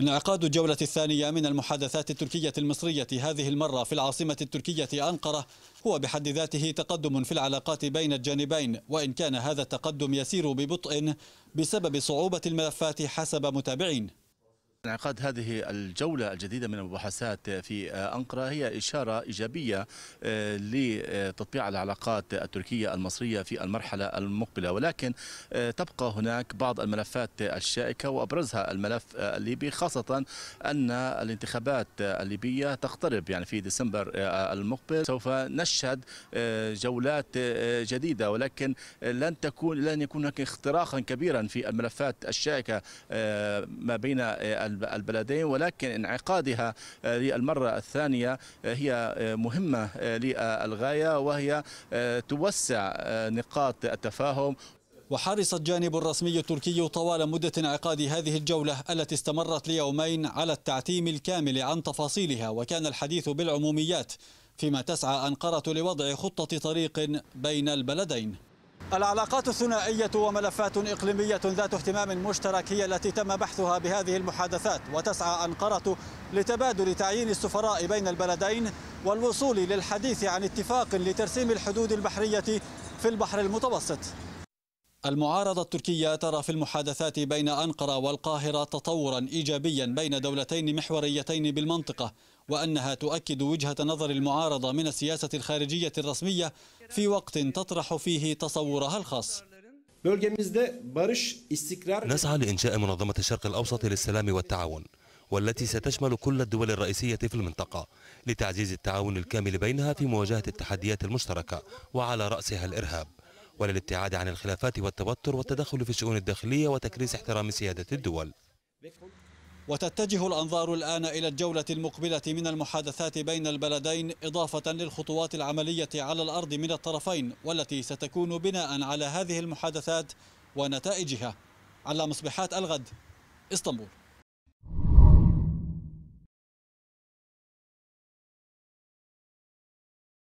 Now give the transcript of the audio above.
انعقاد الجولة الثانية من المحادثات التركية المصرية هذه المرة في العاصمة التركية أنقرة هو بحد ذاته تقدم في العلاقات بين الجانبين وإن كان هذا التقدم يسير ببطء بسبب صعوبة الملفات حسب متابعين انعقاد هذه الجولة الجديدة من المباحثات في أنقرة هي إشارة إيجابية آه، لتطبيع العلاقات التركية المصرية في المرحلة المقبلة ولكن آه، تبقى هناك بعض الملفات الشائكة وأبرزها الملف الليبي خاصة أن الانتخابات الليبية تقترب يعني في ديسمبر آه، المقبل سوف نشهد جولات جديدة ولكن لن تكون لن يكون هناك اختراقا كبيرا في الملفات الشائكة ما بين البلدين ولكن انعقادها آه، للمرة الثانية آه، هي آه، مهمة للغاية وهي توسع نقاط التفاهم وحرص الجانب الرسمي التركي طوال مدة انعقاد هذه الجولة التي استمرت ليومين على التعتيم الكامل عن تفاصيلها وكان الحديث بالعموميات فيما تسعى أنقرة لوضع خطة طريق بين البلدين العلاقات الثنائية وملفات إقليمية ذات اهتمام مشترك هي التي تم بحثها بهذه المحادثات وتسعى أنقرة لتبادل تعيين السفراء بين البلدين والوصول للحديث عن اتفاق لترسيم الحدود البحرية في البحر المتوسط المعارضة التركية ترى في المحادثات بين أنقرة والقاهرة تطورا إيجابيا بين دولتين محوريتين بالمنطقة وأنها تؤكد وجهة نظر المعارضة من السياسة الخارجية الرسمية في وقت تطرح فيه تصورها الخاص نسعى لإنشاء منظمة الشرق الأوسط للسلام والتعاون والتي ستشمل كل الدول الرئيسية في المنطقة لتعزيز التعاون الكامل بينها في مواجهة التحديات المشتركة وعلى رأسها الإرهاب وللابتعاد عن الخلافات والتوتر والتدخل في الشؤون الداخلية وتكريس احترام سيادة الدول وتتجه الأنظار الآن إلى الجولة المقبلة من المحادثات بين البلدين إضافة للخطوات العملية على الأرض من الطرفين والتي ستكون بناء على هذه المحادثات ونتائجها على مصبحات الغد اسطنبول